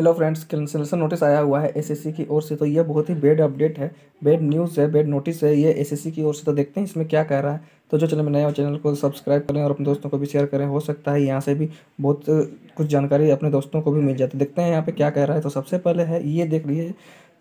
hello friends cancellation notice आया हुआ है एसएससी की ओर से तो ये बहुत ही बेड अपडेट है बेड न्यूज़ है बेड नोटिस है ये एसएससी की ओर से तो देखते हैं इसमें क्या कह रहा है तो जो चैनल में नया चैनल को सब्सक्राइब करें और अपने दोस्तों को भी शेयर करें हो सकता है यहाँ से भी बहुत कुछ जानकारी अपने दोस्तों को भी मिल जाती तो है देखते हैं यहाँ पर क्या कह रहा है तो सबसे पहले है ये देख लीजिए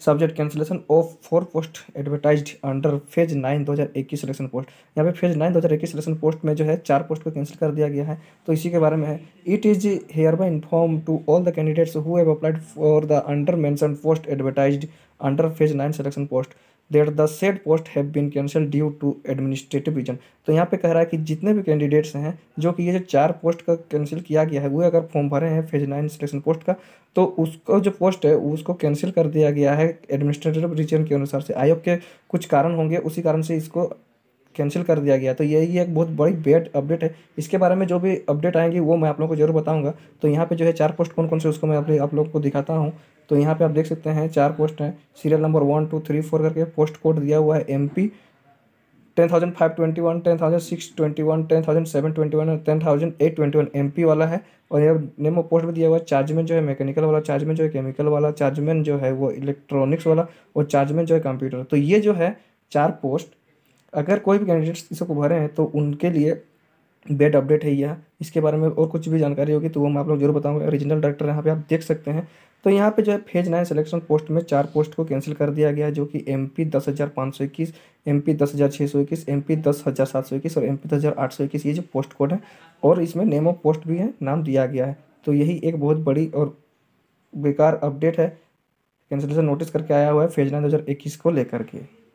subject cancellation of four post advertise under phase nine दो हज़ार इक्कीस सिलेक्शन पोस्ट यहाँ पे फेज नाइन दो हज़ार इक्कीस सिलेक्शन पोस्ट में जो है चार पोस्ट को कैंसिल कर दिया गया है तो इसी के बारे में है it is hereby inform to all the candidates who have applied for the undermentioned post advertise under phase nine selection post that the said post have been cancel due to administrative reason तो यहाँ पे कह रहा है कि जितने भी candidates हैं जो कि ये जो चार पोस्ट का कैंसिल किया गया है वो अगर फॉर्म भरे हैं फेज नाइन सिलेक्शन पोस्ट का तो उसको जो पोस्ट है उसको कैंसिल कर दिया गया है एडमिनिस्ट्रेटिव रीजन के अनुसार से आयोग के कुछ कारण होंगे उसी कारण से इसको कैंसिल कर दिया गया तो यही एक बहुत बड़ी बेड अपडेट है इसके बारे में जो भी अपडेट आएंगे वो मैं आप लोग को जरूर बताऊंगा तो यहाँ पे जो है चार पोस्ट कौन कौन से उसको मैं आप लोग को दिखाता हूँ तो यहाँ पे आप देख सकते हैं चार पोस्ट हैं serial number one two three four करके पोस्ट कोड दिया हुआ है M P ten thousand five twenty one ten thousand six twenty one ten thousand seven twenty one और ten thousand eight twenty one M P वाला है और यह Nemo post भी दिया हुआ है चार्जमैन जो है मैकेनिकल वाला चार्जमैन जो है केमिकल वाला चार्जमैन जो है वो इलेक्ट्रॉनिक्स वाला और चार्जमैन जो है कंप्यूटर तो ये जो है चार पोस्ट अगर कोई भी कैंडिडेट्स इसको भरे हैं तो उनके लिए बेड अपडेट है यह इसके बारे में और कुछ भी जानकारी होगी तो वो मैं आप लोग जरूर बताऊंगा रीजनल डायरेक्टर यहाँ पे आप देख सकते हैं तो यहाँ पे जो है फेज नाइन सिलेक्शन पोस्ट में चार पोस्ट को कैंसिल कर दिया गया जो कि एम पी दस हज़ार पाँच सौ इक्कीस एम पी दस हज़ार छः सौ इक्कीस एम पी दस हज़ार सात सौ इक्कीस और एम पी दस हज़ार आठ सौ इक्कीस ये जो पोस्ट कोड है और इसमें नेम ऑफ पोस्ट भी है नाम दिया गया है तो यही एक बहुत बड़ी और बेकार अपडेट है कैंसिलेशन नोटिस करके आया हुआ है फेज नाइन दो हज़ार इक्कीस को लेकर के